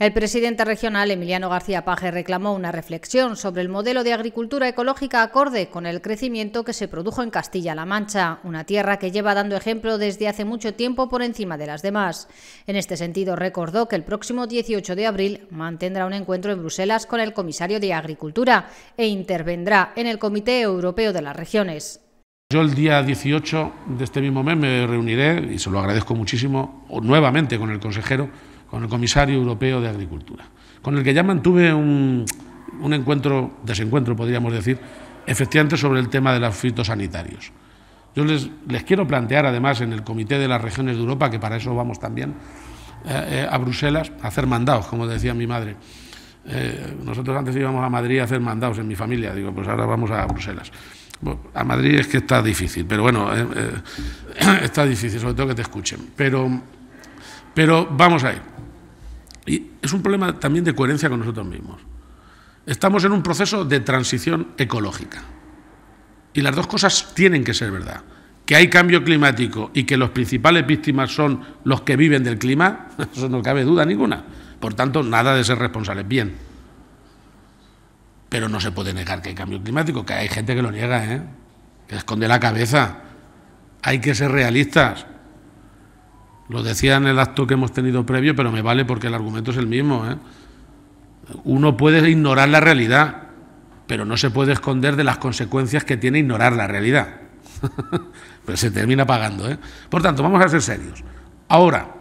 El presidente regional, Emiliano García Paje, reclamó una reflexión sobre el modelo de agricultura ecológica acorde con el crecimiento que se produjo en Castilla-La Mancha, una tierra que lleva dando ejemplo desde hace mucho tiempo por encima de las demás. En este sentido, recordó que el próximo 18 de abril mantendrá un encuentro en Bruselas con el comisario de Agricultura e intervendrá en el Comité Europeo de las Regiones. Yo el día 18 de este mismo mes me reuniré, y se lo agradezco muchísimo, nuevamente con el consejero con el comisario europeo de Agricultura, con el que ya mantuve un, un encuentro, desencuentro podríamos decir, efectivamente sobre el tema de los fitosanitarios. Yo les, les, quiero plantear, además, en el Comité de las Regiones de Europa, que para eso vamos también eh, eh, a Bruselas, a hacer mandados, como decía mi madre. Eh, nosotros antes íbamos a Madrid a hacer mandados en mi familia, digo, pues ahora vamos a Bruselas. a Madrid es que está difícil, pero bueno, está difícil, sobre todo que te escuchen. Pero, pero vamos a ir. Y es un problema también de coherencia con nosotros mismos. Estamos en un proceso de transición ecológica. Y las dos cosas tienen que ser verdad. Que hay cambio climático y que los principales víctimas son los que viven del clima, eso no cabe duda ninguna. Por tanto, nada de ser responsables. Bien. Pero no se puede negar que hay cambio climático, que hay gente que lo niega, ¿eh? que esconde la cabeza. Hay que ser realistas. Lo decía en el acto que hemos tenido previo, pero me vale porque el argumento es el mismo. ¿eh? Uno puede ignorar la realidad, pero no se puede esconder de las consecuencias que tiene ignorar la realidad. pero se termina pagando. ¿eh? Por tanto, vamos a ser serios. Ahora,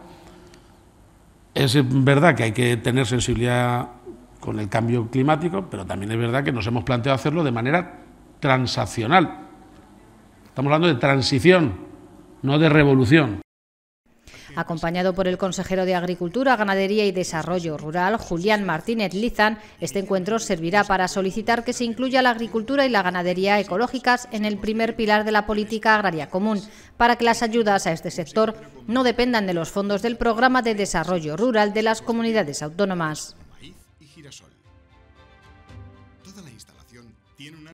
es verdad que hay que tener sensibilidad con el cambio climático, pero también es verdad que nos hemos planteado hacerlo de manera transaccional. Estamos hablando de transición, no de revolución acompañado por el consejero de Agricultura, Ganadería y Desarrollo Rural, Julián Martínez Lizán, este encuentro servirá para solicitar que se incluya la agricultura y la ganadería ecológicas en el primer pilar de la política agraria común, para que las ayudas a este sector no dependan de los fondos del Programa de Desarrollo Rural de las Comunidades Autónomas.